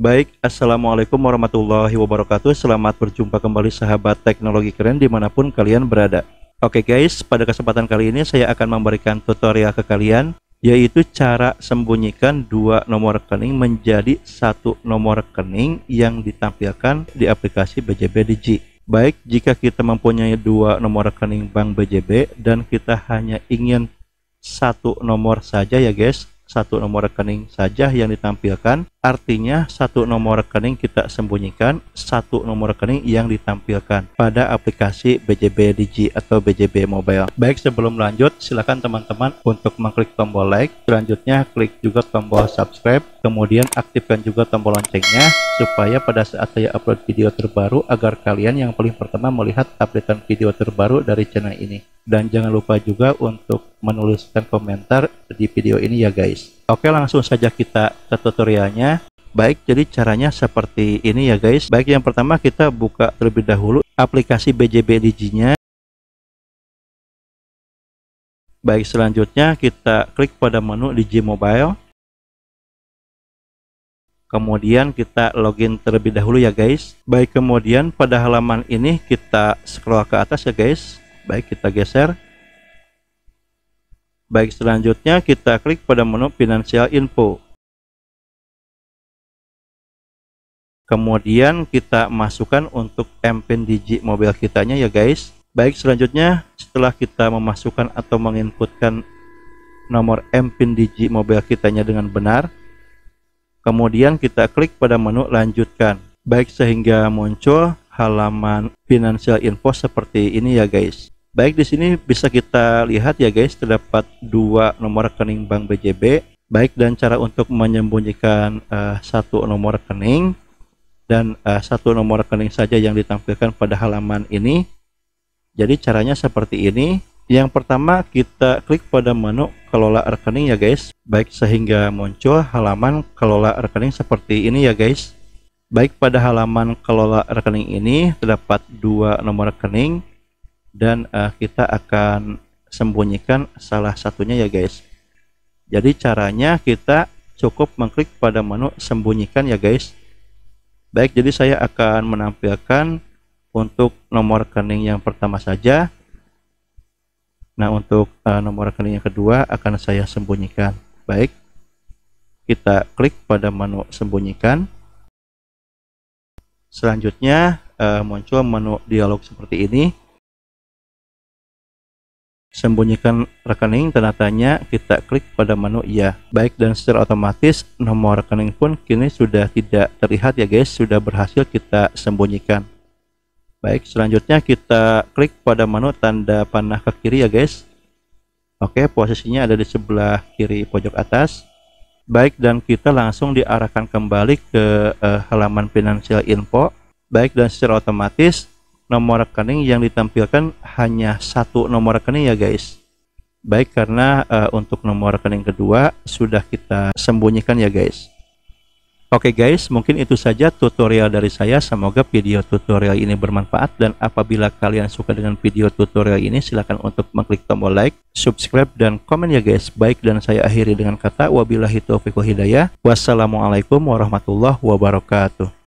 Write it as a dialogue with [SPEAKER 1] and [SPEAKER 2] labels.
[SPEAKER 1] Baik, Assalamualaikum warahmatullahi wabarakatuh Selamat berjumpa kembali sahabat teknologi keren dimanapun kalian berada Oke guys, pada kesempatan kali ini saya akan memberikan tutorial ke kalian Yaitu cara sembunyikan dua nomor rekening menjadi satu nomor rekening yang ditampilkan di aplikasi BJB Digi Baik, jika kita mempunyai dua nomor rekening bank BJB dan kita hanya ingin satu nomor saja ya guys satu nomor rekening saja yang ditampilkan. Artinya satu nomor rekening kita sembunyikan, satu nomor rekening yang ditampilkan pada aplikasi BJB Digi atau BJB Mobile. Baik sebelum lanjut, silakan teman-teman untuk mengklik tombol like, selanjutnya klik juga tombol subscribe, kemudian aktifkan juga tombol loncengnya supaya pada saat saya upload video terbaru agar kalian yang paling pertama melihat updatean video terbaru dari channel ini dan jangan lupa juga untuk menuliskan komentar di video ini ya guys oke langsung saja kita ke tutorialnya baik jadi caranya seperti ini ya guys baik yang pertama kita buka terlebih dahulu aplikasi BJB nya. baik selanjutnya kita klik pada menu Digi Mobile kemudian kita login terlebih dahulu ya guys baik kemudian pada halaman ini kita scroll ke atas ya guys Baik, kita geser. Baik, selanjutnya kita klik pada menu Financial Info. Kemudian kita masukkan untuk MPIN digit mobile kitanya ya guys. Baik, selanjutnya setelah kita memasukkan atau menginputkan nomor MPIN digit mobile kitanya dengan benar, kemudian kita klik pada menu lanjutkan. Baik, sehingga muncul halaman financial info seperti ini ya guys. Baik di sini bisa kita lihat ya guys terdapat dua nomor rekening Bank BJB. Baik dan cara untuk menyembunyikan uh, satu nomor rekening dan uh, satu nomor rekening saja yang ditampilkan pada halaman ini. Jadi caranya seperti ini. Yang pertama kita klik pada menu kelola rekening ya guys. Baik sehingga muncul halaman kelola rekening seperti ini ya guys. Baik pada halaman kelola rekening ini terdapat dua nomor rekening dan uh, kita akan sembunyikan salah satunya ya guys. Jadi caranya kita cukup mengklik pada menu sembunyikan ya guys. Baik, jadi saya akan menampilkan untuk nomor rekening yang pertama saja. Nah, untuk uh, nomor rekening yang kedua akan saya sembunyikan. Baik. Kita klik pada menu sembunyikan. Selanjutnya uh, muncul menu dialog seperti ini. Sembunyikan rekening tanda tanya, kita klik pada menu iya. Baik dan secara otomatis nomor rekening pun kini sudah tidak terlihat ya guys, sudah berhasil kita sembunyikan. Baik, selanjutnya kita klik pada menu tanda panah ke kiri ya guys. Oke, posisinya ada di sebelah kiri pojok atas baik dan kita langsung diarahkan kembali ke uh, halaman financial info baik dan secara otomatis nomor rekening yang ditampilkan hanya satu nomor rekening ya guys baik karena uh, untuk nomor rekening kedua sudah kita sembunyikan ya guys Oke okay guys, mungkin itu saja tutorial dari saya. Semoga video tutorial ini bermanfaat dan apabila kalian suka dengan video tutorial ini silahkan untuk mengklik tombol like, subscribe, dan komen ya guys. Baik dan saya akhiri dengan kata wabillahi taufiq wa hidayah. Wassalamualaikum warahmatullahi wabarakatuh.